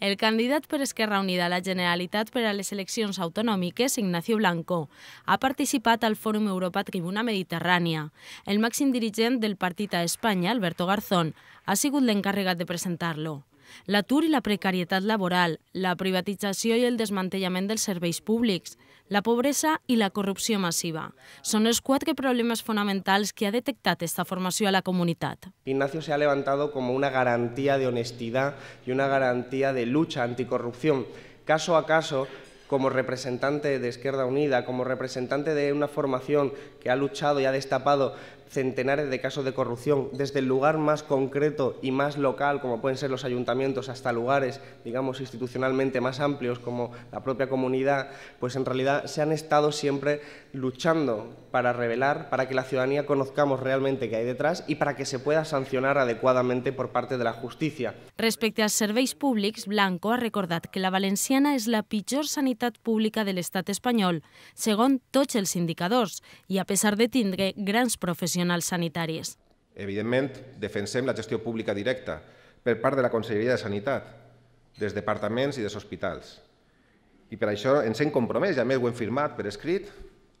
El candidat per Esquerra Unida a la Generalitat per a les eleccions autonòmiques, Ignacio Blanco, ha participat al Fòrum Europa Tribuna Mediterrània. El màxim dirigent del partit a Espanya, Alberto Garzón, ha sigut l'encarregat de presentar-lo l'atur i la precarietat laboral, la privatització i el desmantellament dels serveis públics, la pobresa i la corrupció massiva. Són els quatre problemes fonamentals que ha detectat esta formació a la comunitat. Ignacio se ha levantado como una garantía de honestidad y una garantía de lucha anticorrupción. Caso a caso, como representante de Izquierda Unida, como representante de una formación que ha luchado y ha destapado centenares de casos de corrupción, desde el lugar más concreto y más local, como pueden ser los ayuntamientos, hasta lugares, digamos, institucionalmente más amplios, como la propia comunidad, pues en realidad se han estado siempre luchando para revelar, para que la ciudadanía conozcamos realmente qué hay detrás y para que se pueda sancionar adecuadamente por parte de la justicia. Respecte als serveis públics, Blanco ha recordat que la valenciana es la peor sanidad pública de l'estat espanyol, según tots els indicadors, i a pesar de tindre grans profesionales. professionals sanitaris. Evidentment, defensem la gestió pública directa per part de la Conselleria de Sanitat, dels departaments i dels hospitals. I per això ens hem compromès, i a més ho hem firmat per escrit,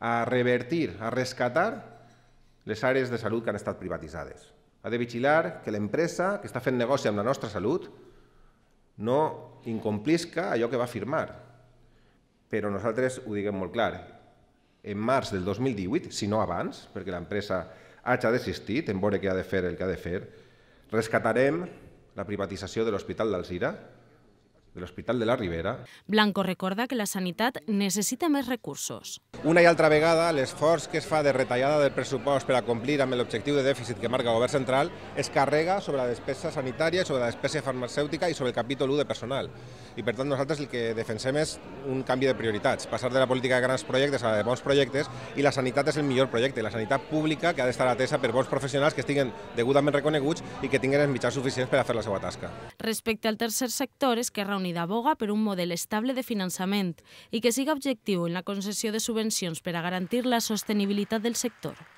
a revertir, a rescatar les àrees de salut que han estat privatitzades. Ha de vigilar que l'empresa que està fent negoci amb la nostra salut no incomplisca allò que va firmar. Però nosaltres ho diguem molt clar. En març del 2018, si no abans, perquè l'empresa Haig ah, ha desistit en veure què ha de fer el que ha de fer. Rescatarem la privatització de l'Hospital d'Alzira, de l'Hospital de la Ribera. Blanco recorda que la sanitat necessita més recursos. Una i altra vegada, l'esforç que es fa de retallada del pressupost per a complir amb l'objectiu de dèficit que marca el govern central es carrega sobre la despesa sanitària, sobre la despesa farmacèutica i sobre el capítol 1 de personal. I per tant nosaltres el que defensem és un canvi de prioritats, passar de la política de grans projectes a la de bons projectes i la sanitat és el millor projecte, la sanitat pública que ha d'estar atesa per bons professionals que estiguen degudament reconeguts i que tinguin els mitjans suficients per a fer la seva tasca. Respecte al tercer sector, és que Unida aboga per un model estable de finançament i que siga objectiu en la concessió de subvencions per a garantir la sostenibilitat del sector.